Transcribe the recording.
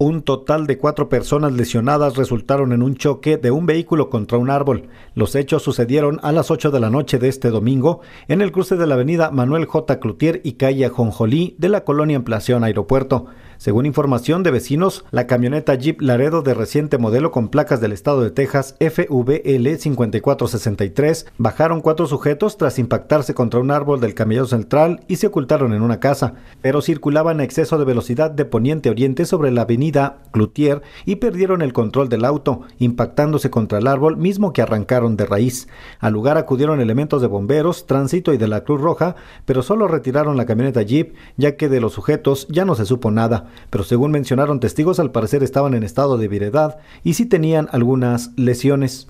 Un total de cuatro personas lesionadas resultaron en un choque de un vehículo contra un árbol. Los hechos sucedieron a las 8 de la noche de este domingo en el cruce de la avenida Manuel J. Cloutier y calle Jonjolí de la colonia Ampliación Aeropuerto. Según información de vecinos, la camioneta Jeep Laredo de reciente modelo con placas del estado de Texas FVL 5463 bajaron cuatro sujetos tras impactarse contra un árbol del camellón central y se ocultaron en una casa, pero circulaban a exceso de velocidad de poniente a oriente sobre la avenida Cloutier y perdieron el control del auto, impactándose contra el árbol mismo que arrancaron de raíz. Al lugar acudieron elementos de bomberos, tránsito y de la Cruz Roja, pero solo retiraron la camioneta Jeep, ya que de los sujetos ya no se supo nada pero según mencionaron testigos al parecer estaban en estado de viredad y sí tenían algunas lesiones.